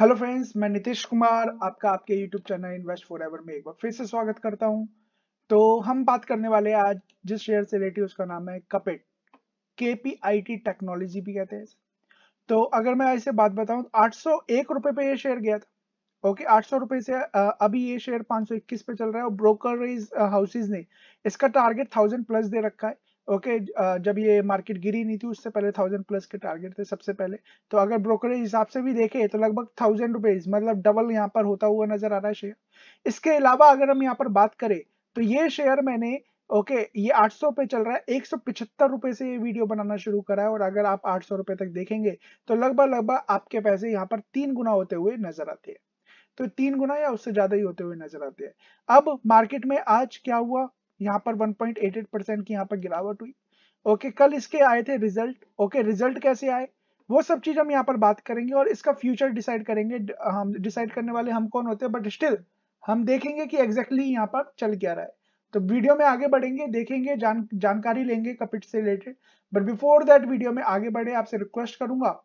hello friends मैं नीतीश कुमार आपका आपके YouTube channel invest for ever में एक बार फिर से स्वागत करता हूं तो हम बात करने वाले आज जिस शेयर से रिलेटेड उसका नाम है कपेट के पी आई टी टेक्नोलॉजी भी कहते हैं तो अगर मैं ऐसे बात बताऊं तो आठ सौ एक रुपये पे ये शेयर गया था ओके आठ सौ रुपये से अभी ये शेयर पाँच सौ इक्कीस पे चल रहा है और ब्रोकरेज हाउसेज ने इसका टारगेट थाउजेंड प्लस दे रखा है ओके जब ये मार्केट गिरी नहीं थी उससे पहले थाउजेंड प्लस के टारगेट थे सबसे पहले तो अगर ब्रोकरेज हिसाब से भी देखे तो लगभग थाउजेंड रुपीज मतलब डबल यहाँ पर होता हुआ नजर आ रहा है शेयर इसके अलावा अगर हम यहाँ पर बात करें तो ये शेयर मैंने ओके okay, ये 800 पे चल रहा है एक सौ से ये वीडियो बनाना शुरू करा है और अगर आप 800 रुपए तक देखेंगे तो लगभग लगभग आपके पैसे यहाँ पर तीन गुना होते हुए नजर आते हैं तो तीन गुना या उससे ज्यादा ही होते हुए नजर आते हैं अब मार्केट में आज क्या हुआ यहाँ पर 1.88 परसेंट की यहाँ पर गिरावट हुई ओके कल इसके आए थे रिजल्ट ओके रिजल्ट कैसे आए वो सब चीज हम यहाँ पर बात करेंगे और इसका फ्यूचर डिसाइड करेंगे हम डिसाइड करने वाले हम कौन होते हैं बट स्टिल हम देखेंगे कि एग्जैक्टली exactly यहाँ पर चल क्या रहा है तो वीडियो में आगे बढ़ेंगे देखेंगे जान जानकारी लेंगे कपिट से related but before that video में आगे बढ़े आपसे रिक्वेस्ट करूंगा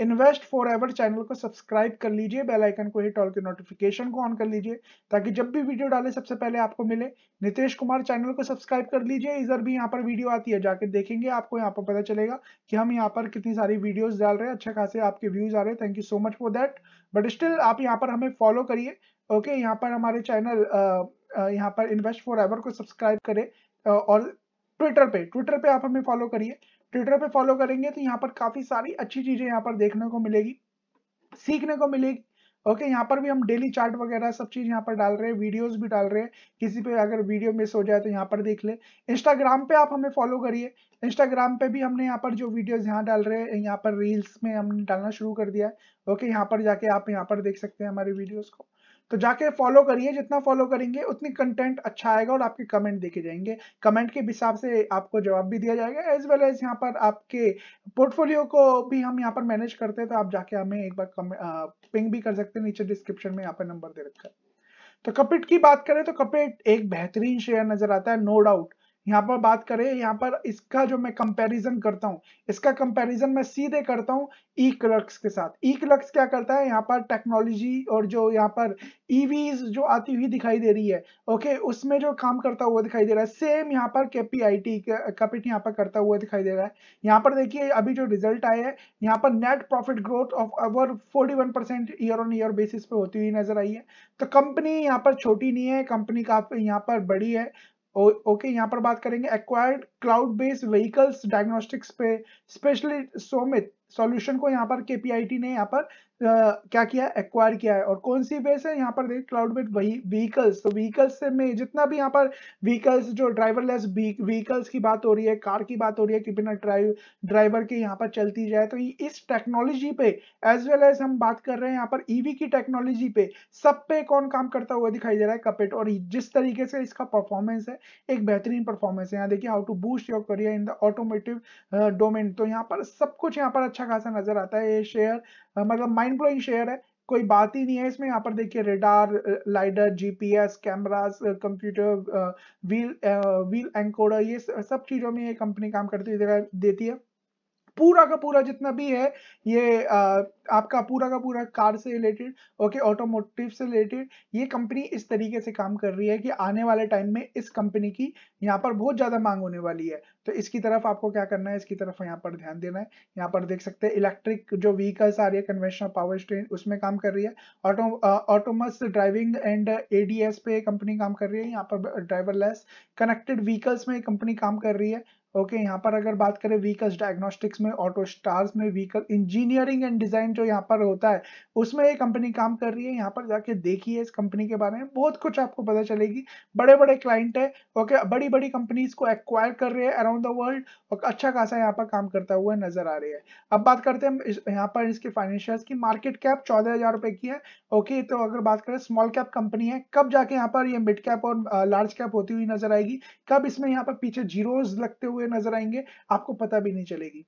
इन्वेस्ट फॉर एवर चैनल को सब्सक्राइब कर लीजिए बेल आइकन को हिट ऑल के नोटिफिकेशन को ऑन कर लीजिए ताकि जब भी वीडियो डाले सबसे पहले आपको मिले नितेश कुमार चैनल को सब्सक्राइब कर लीजिए इधर भी यहाँ पर वीडियो आती है जाके देखेंगे आपको यहाँ पर पता चलेगा कि हम यहाँ पर कितनी सारी वीडियोज डाल रहे हैं अच्छे खासे आपके व्यूज आ रहे हैं thank you so much for that but still आप यहाँ पर हमें फॉलो करिए ओके यहाँ पर हमारे चैनल यहाँ पर इन्वेस्ट फॉर एवर को सब्सक्राइब करे और ट्विटर पे ट्विटर पे आप हमें फॉलो करिए ट्विटर पे फॉलो करेंगे तो यहाँ पर काफी सारी अच्छी चीजें यहाँ पर देखने को मिलेगी सीखने को मिलेगी ओके यहाँ पर भी हम डेली चार्ट वगैरह सब चीज़ यहाँ पर डाल रहे हैं वीडियोस भी डाल रहे हैं किसी पे अगर वीडियो मिस हो जाए तो यहाँ पर देख ले इंस्टाग्राम पे आप हमें फॉलो करिए इंस्टाग्राम पे भी हमने यहाँ पर जो वीडियोस यहाँ डाल रहे हैं यहाँ पर रील्स में हमने डालना शुरू कर दिया है ओके यहाँ पर जाके आप यहाँ पर देख सकते हैं हमारे वीडियोज़ को तो जाके फॉलो करिए जितना फॉलो करेंगे उतनी कंटेंट अच्छा आएगा और आपके कमेंट देखे जाएंगे कमेंट के हिसाब से आपको जवाब भी दिया जाएगा एज वेल एज यहाँ पर आपके पोर्टफोलियो को भी हम यहाँ पर मैनेज करते हैं तो आप जाके हमें एक बार पिंग भी कर सकते हैं नीचे डिस्क्रिप्शन में यहाँ पर नंबर दे रखा है तो कपिट की बात करें तो कपिट एक बेहतरीन शेयर नजर आता है नो डाउट यहाँ पर बात करें यहाँ पर इसका जो मैं कंपैरिजन करता हूँ इसका कंपैरिजन मैं सीधे करता हूँ ई क्लक्स के साथ ई क्लक्स क्या करता है यहाँ पर टेक्नोलॉजी और जो यहाँ पर ईवीज जो आती हुई दिखाई दे रही है ओके उसमें जो काम करता हुआ दिखाई दे रहा है सेम यहाँ पर के पी आई टी पर करता हुआ दिखाई दे रहा है यहाँ पर देखिए अभी जो रिजल्ट आया है यहाँ पर net profit growth of our forty year on year basis पे होती हुई नजर आई है तो कंपनी यहाँ पर छोटी नहीं है कंपनी काफी यहाँ पर बड़ी है ओके यहाँ पर बात करेंगे acquired cloud based vehicles diagnostics पे स्पेशली सोमित सॉल्यूशन को यहाँ पर केपीआईटी ने यहाँ पर क्या किया एक्वायर किया है और कौन सी बेस है यहाँ पर देखिए क्लाउड बेट वही व्हीकल्स तो व्हीकल्स में जितना भी यहाँ पर व्हीकल्स जो ड्राइवरलेस व्हीकल्स की बात हो रही है कार की बात हो रही है कि बिना ड्राइव ड्राइवर के यहाँ पर चलती जाए तो इस टेक्नोलॉजी पे एज वेल एज हम बात कर रहे हैं यहाँ पर ईवी e की टेक्नोलॉजी पे सब पे कौन काम करता हुआ दिखाई दे रहा है कपेट और जिस तरीके से इसका परफॉर्मेंस है एक बेहतरीन परफॉर्मेंस है यहाँ देखिए how to boost your career in the automotive domain तो यहाँ पर सब कुछ यहाँ पर अच्छा खासा नजर आता है ये शेयर मतलब माइंड ब्लोइंग शेयर है कोई बात ही नहीं है इसमें यहाँ पर देखिए radar lidar GPS cameras computer wheel wheel encoder ये सब चीज़ों में ये कंपनी काम करती देती है पूरा का पूरा जितना भी है ये आ, आपका पूरा का पूरा कार से रिलेटेड ओके ऑटोमोटिव से रिलेटेड ये कंपनी इस तरीके से काम कर रही है कि आने वाले टाइम में इस कंपनी की यहाँ पर बहुत ज़्यादा मांग होने वाली है तो इसकी तरफ आपको क्या करना है इसकी तरफ यहाँ पर ध्यान देना है यहाँ पर देख सकते हैं इलेक्ट्रिक जो व्हीकल्स आ रही है कन्वेंशनल पावर स्टेन उसमें काम कर रही है auto autonomous driving and ADS पे कंपनी काम कर रही है यहाँ पर ड्राइवरलेस कनेक्टेड व्हीकल्स में कंपनी काम कर रही है ओके okay, यहाँ पर अगर बात करें व्हीकल्स डायग्नोस्टिक्स में ऑटो स्टार्स में व्हीकल इंजीनियरिंग एंड डिजाइन जो यहाँ पर होता है उसमें ये कंपनी काम कर रही है यहाँ पर जाके देखिए इस कंपनी के बारे में बहुत कुछ आपको पता चलेगी बड़े बड़े क्लाइंट है ओके okay, बड़ी बड़ी कंपनीज को एक्वायर कर रहे हैं अराउंड द वर्ल्ड और अच्छा खासा यहाँ पर काम करता हुआ नजर आ रही है अब बात करते हैं यहाँ पर इसके फाइनेंशियल की मार्केट कैप चौदह हजार रुपए की है ओके okay, तो अगर बात करें स्मॉल कैप कंपनी है कब जाके यहाँ पर ये मिड कैप और लार्ज कैप होती हुई नजर आएगी कब इसमें यहाँ पर पीछे जीरोज लगते हुए हुए नजर आएंगे आपको पता भी नहीं चलेगी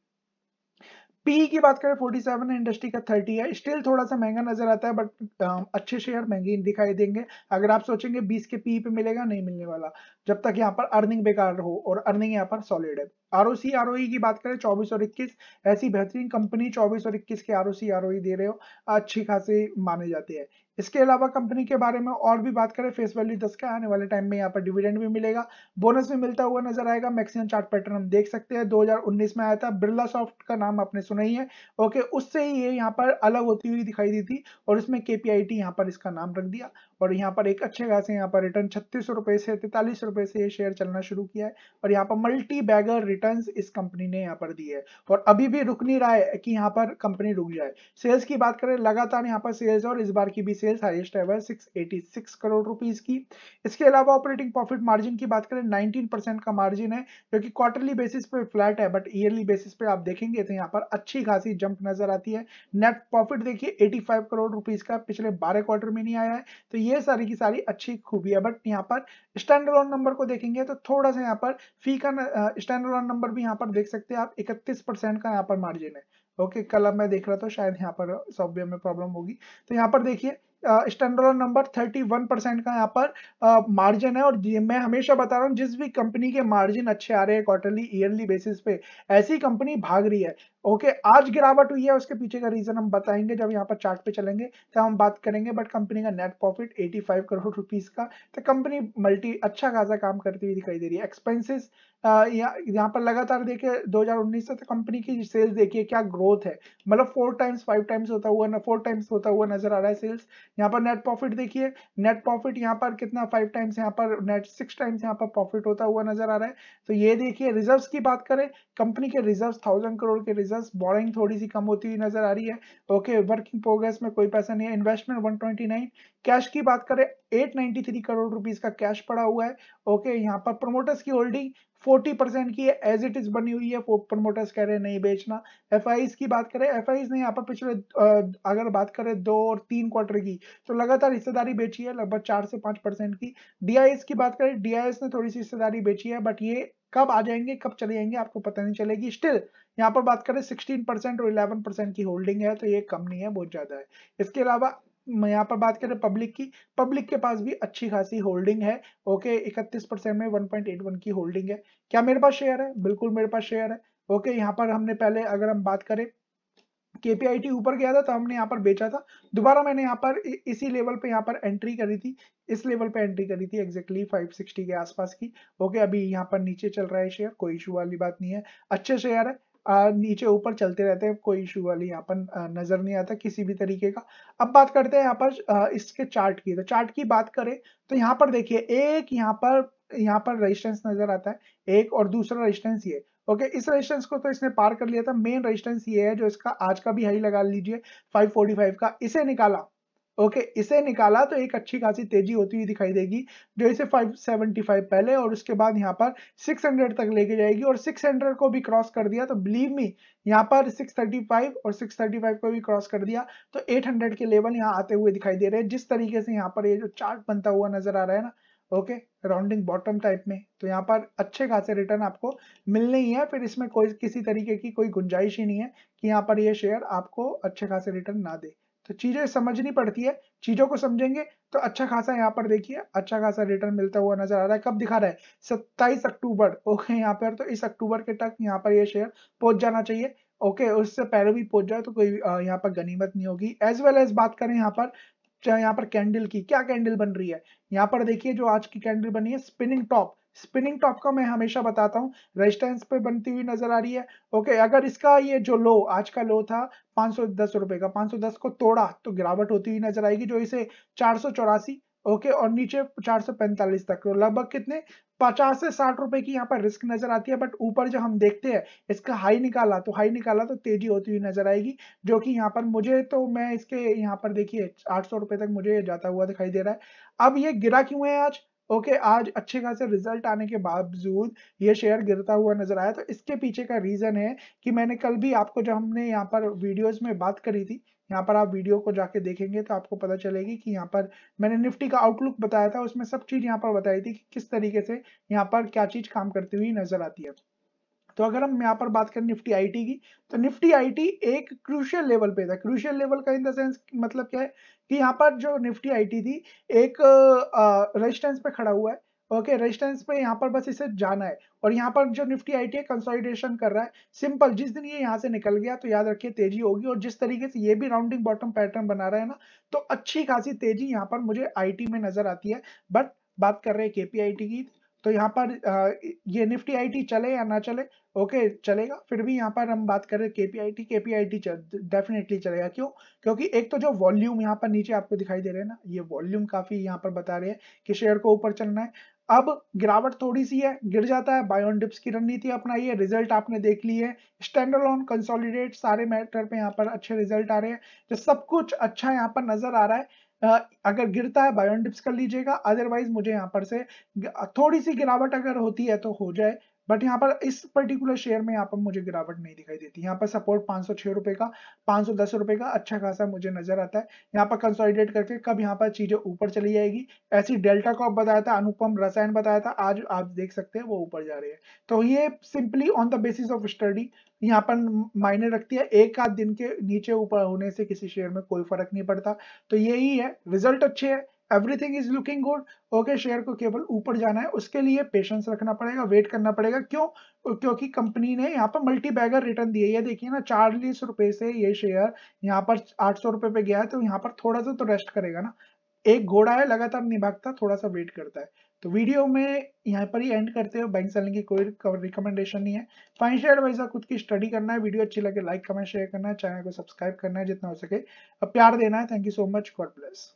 पी की बात करें 47 सेवन इंडस्ट्री का 30 है स्टिल थोड़ा सा महंगा नजर आता है बट um, अच्छे शेयर महंगे दिखाई देंगे अगर आप सोचेंगे 20 के पी पे मिलेगा नहीं मिलने वाला जब तक यहाँ पर अर्निंग बेकार हो और अर्निंग यहाँ पर सॉलिड है आरओसी आरओई की बात करें 24 और 21 ऐसी बेहतरीन कंपनी 24 और 21 के आरओसी आरओई दे रहे हो अच्छी खासी माने जाती है इसके अलावा कंपनी के बारे में और भी बात करें फेस वैल्यू दस का आने वाले टाइम में यहाँ पर डिविडेंड भी मिलेगा बोनस भी मिलता हुआ नजर आएगा मैक्सिमम चार्ट पैटर्न हम देख सकते हैं 2019 में आया था बिरला सॉफ्ट का नाम आपने सुना ही है ओके उससे ही ये यहाँ पर अलग होती हुई दिखाई दी थी और इसमें केपीआईटी यहाँ पर इसका नाम रख दिया और यहाँ पर एक अच्छे खासे यहाँ पर रिटर्न छत्तीस से तैतालीस से ये शेयर चलना शुरू किया है और यहाँ पर मल्टी बैगर रिटर्न इस कंपनी ने यहाँ पर दी है और अभी भी रुक नहीं रहा है कि यहाँ पर कंपनी रुक जाए सेल्स की बात करें लगातार यहाँ पर सेल्स और इस बार की भी sales highest ever six crore rupees की इसके अलावा ऑपरेटिंग प्रॉफिट मार्जिन की बात करें नाइनटीन परसेंट का मार्जिन है जो कि क्वार्टरली बेसिस पे फ्लैट है बट ईयरली बेसिस पे आप देखेंगे तो यहाँ पर अच्छी खासी जंप नजर आती है नेट प्रॉफिट देखिए 85 करोड़ रुपीज का पिछले बारह क्वार्टर में नहीं आया है तो ये सारी की सारी अच्छी खूबी है बट यहाँ पर स्टैंडर्ड नंबर को देखेंगे तो थोड़ा सा यहाँ पर फी का स्टैंडर्ड नंबर भी यहाँ पर देख सकते हैं आप इकतीस परसेंट का यहाँ पर मार्जिन है ओके कल अब मैं देख रहा था शायद यहाँ पर सॉफ्टवेयर में प्रॉब्लम होगी तो यहाँ पर देखिए स्टैंडर्ड नंबर 31 परसेंट का यहाँ पर मार्जिन है और मैं हमेशा बता रहा हूँ जिस भी कंपनी के मार्जिन अच्छे आ रहे हैं क्वार्टरली ईयरली बेसिस पे ऐसी कंपनी भाग रही है ओके okay, आज गिरावट हुई है उसके पीछे का रीजन हम बताएंगे जब यहाँ पर चार्ट पे चलेंगे तब तो हम बात करेंगे बट कंपनी का नेट प्रॉफिट 85 करोड़ रुपीस का तो कंपनी मल्टी अच्छा खासा काम करती हुई दिखाई दे रही है एक्सपेंसेस यहाँ यहाँ पर लगातार देखिए 2019 से तो कंपनी की सेल्स देखिए क्या ग्रोथ है मतलब फोर टाइम्स फाइव टाइम्स होता हुआ फोर टाइम्स होता हुआ नजर आ रहा है सेल्स यहाँ पर नेट प्रॉफिट देखिए नेट प्रॉफिट यहाँ पर कितना फाइव टाइम्स यहाँ पर नेट सिक्स टाइम्स यहाँ पर प्रॉफिट होता हुआ नजर आ रहा है तो ये देखिए रिजर्व की बात करें कंपनी के रिजर्व थाउजेंड करोड़ के रिजर्व बोरिंग थोड़ी सी कम होती हुई नजर आ रही है ओके वर्किंग प्रोग्रेस में कोई पैसा नहीं है इन्वेस्टमेंट वन कैश की बात करें 893 करोड़ रुपीज का कैश पड़ा हुआ है ओके यहाँ पर प्रोमोटर्स की होल्डिंग 40 परसेंट की एज इट इज बनी हुई है प्रमोटर्स कह रहे हैं नहीं बेचना एफ की बात करें एफ ने यहाँ पर पिछले अगर बात करें दो और तीन क्वार्टर की तो लगातार हिस्सेदारी बेची है लगभग चार से पांच परसेंट की डी की बात करें डी ने थोड़ी सी हिस्सेदारी बेची है बट ये कब आ जाएंगे कब चले जाएंगे आपको पता नहीं चलेगी स्टिल यहाँ पर बात करें 16 परसेंट और 11 परसेंट की होल्डिंग है तो ये कम नहीं है बहुत ज्यादा है इसके अलावा यहाँ पर बात करें पब्लिक की पब्लिक के पास भी अच्छी खासी होल्डिंग है ओके इकतीस परसेंट में 1.81 की होल्डिंग है क्या मेरे पास शेयर है बिल्कुल मेरे पास शेयर है ओके यहाँ पर हमने पहले अगर हम बात करें केपीआईटी ऊपर गया था तो हमने यहाँ पर बेचा था दोबारा मैंने यहाँ पर इसी लेवल पे यहाँ पर एंट्री करी थी इस लेवल पे एंट्री करी थी एक्जेक्टली फाइव 560 के आसपास की ओके अभी यहाँ पर नीचे चल रहा है शेयर कोई इशू वाली बात नहीं है अच्छे शेयर है नीचे ऊपर चलते रहते हैं कोई इशू वाली यहाँ पर नजर नहीं आता किसी भी तरीके का अब बात करते हैं यहाँ पर इसके चार्ट की तो चार्ट की बात करें तो यहाँ पर देखिए एक यहाँ पर यहाँ पर रेजिस्टेंस नजर आता है एक और दूसरा रेजिस्टेंस ये ओके इस रेजिस्टेंस को तो इसने पार कर लिया था मेन रेजिस्टेंस ये है जो इसका आज का भी हाई लगा लीजिए 545 का इसे निकाला ओके okay, इसे निकाला तो एक अच्छी खासी तेजी होती हुई दिखाई देगी जो इसे 575 पहले और उसके बाद यहाँ पर 600 तक लेके जाएगी और 600 को भी क्रॉस कर दिया तो बिलीव मी यहाँ पर 635 और 635 को भी क्रॉस कर दिया तो 800 के लेवल यहाँ आते हुए दिखाई दे रहे हैं जिस तरीके से यहाँ पर ये यह जो चार्ट बनता हुआ नजर आ रहा है ना ओके राउंडिंग बॉटम टाइप में तो यहाँ पर अच्छे खासे रिटर्न आपको मिलने ही है फिर इसमें कोई किसी तरीके की कोई गुंजाइश ही नहीं है कि यहाँ पर ये यह शेयर आपको अच्छे खासे रिटर्न ना दे तो चीज़ें समझनी पड़ती है चीज़ों को समझेंगे तो अच्छा खासा यहाँ पर देखिए अच्छा खासा रिटर्न मिलता हुआ नजर आ रहा है कब दिखा रहा है सत्ताईस अक्टूबर ओके यहाँ पर तो इस अक्टूबर के तक यहाँ पर ये यह शेयर पहुंच जाना चाहिए ओके उससे पहले भी पहुंच जाए तो कोई यहाँ पर गनीमत नहीं होगी एज वेल एज बात करें यहाँ पर यहाँ पर कैंडल की क्या कैंडल बन रही है यहाँ पर देखिए जो आज की कैंडल बनी है स्पिनिंग टॉप स्पिनिंग टॉप का मैं हमेशा बताता हूँ रेजिस्टेंस पे बनती हुई नजर आ रही है ओके अगर इसका ये जो लो आज का लो था पांच रुपए का 510 को तोड़ा तो गिरावट होती हुई नजर आएगी जो इसे चार ओके और नीचे 445 तक तो लगभग कितने पचास से साठ रुपए की यहाँ पर रिस्क नजर आती है बट ऊपर जब हम देखते हैं इसका हाई निकाला तो हाई निकाला तो तेजी होती हुई नजर आएगी जो कि यहाँ पर मुझे तो मैं इसके यहाँ पर देखिए आठ सौ रुपए तक मुझे जाता हुआ दिखाई दे रहा है अब ये गिरा क्यों है आज ओके okay, आज अच्छे खासे रिजल्ट आने के बावजूद ये शेयर गिरता हुआ नजर आया तो इसके पीछे का रीजन है कि मैंने कल भी आपको जो हमने यहाँ पर वीडियोस में बात करी थी यहाँ पर आप वीडियो को जाके देखेंगे तो आपको पता चलेगी कि यहाँ पर मैंने निफ्टी का आउटलुक बताया था उसमें सब चीज यहाँ पर बताई थी कि किस तरीके से यहाँ पर क्या चीज काम करती हुई नजर आती है तो अगर हम यहाँ पर बात करें निफ्टी आईटी की तो निफ्टी आईटी एक क्रूशियल लेवल पे था क्रूशियल लेवल का इन द सेंस मतलब क्या है कि यहाँ पर जो निफ्टी आईटी थी एक रेजिस्टेंस पे खड़ा हुआ है ओके okay, रेजिस्टेंस पे यहाँ पर बस इसे जाना है और यहाँ पर जो निफ्टी आई टी है कंसोलिडेशन कर रहा है सिंपल जिस दिन ये यहाँ से निकल गया तो याद रखिए तेजी होगी और जिस तरीके से ये भी राउंडिंग बॉटम पैटर्न बना रहा है ना तो अच्छी खासी तेजी यहाँ पर मुझे आईटी में नजर आती है बट बात कर रहे हैं केपीआईटी की तो यहाँ पर ये आई टी चले या ना चले ओके चलेगा फिर भी यहाँ पर हम बात करें केपीआईटी केपीआईटी डेफिनेटली चलेगा क्यों क्योंकि एक तो जो वॉल्यूम यहाँ पर नीचे आपको दिखाई दे रहे हैं ना ये वॉल्यूम काफी यहाँ पर बता रहे हैं कि शेयर को ऊपर चलना है अब गिरावट थोड़ी सी है गिर जाता है बायोन डिप्स की रणनीति अपनाई है रिजल्ट आपने देख ली है स्टैंडर्ड ऑन कंसोलिडेट सारे मैटर पे यहाँ पर अच्छे रिजल्ट आ रहे हैं जो सब कुछ अच्छा यहाँ पर नजर आ रहा है अगर गिरता है बायोन डिप्स कर लीजिएगा अदरवाइज मुझे यहाँ पर से थोड़ी सी गिरावट अगर होती है तो हो जाए बट यहाँ पर इस पर्टिकुलर शेयर में यहाँ पर मुझे गिरावट नहीं दिखाई देती यहाँ पर सपोर्ट पांच रुपए का पांच रुपए का अच्छा खासा मुझे नजर आता है यहाँ पर कंसोलिडेट करके कब यहाँ पर चीजें ऊपर चली जाएगी ऐसी डेल्टा कॉप बताया था अनुपम रसायन बताया था आज आप देख सकते हैं वो ऊपर जा रही है तो ये simply on the basis of study यहाँ पर मायने रखती है एक आध दिन के नीचे ऊपर होने से किसी शेयर में कोई फर्क नहीं पड़ता तो यही है रिजल्ट अच्छे है everything is looking good okay share को केवल ऊपर जाना है उसके लिए पेशेंस रखना पड़ेगा वेट करना पड़ेगा क्यों क्योंकि कंपनी ने यहाँ पर मल्टी बैगर रिटर्न दिए ये देखिए ना चालीस रुपए से ये शेयर यहाँ पर आठ सौ रुपए पे गया है तो यहाँ पर थोड़ा सा तो रेस्ट करेगा ना एक घोड़ा है लगातार निभागता थोड़ा सा वेट करता है तो वीडियो में यहाँ पर ही एंड करते हो बैंक सेलिंग की कोई रिकमेंडेशन नहीं है फाइनेंशियल एडवाइजर खुद की स्टडी करना है वीडियो अच्छी लगे लाइक कमेंट शेयर करना है चैनल को सब्सक्राइब करना है जितना हो सके अब प्यार देना है thank you so much God bless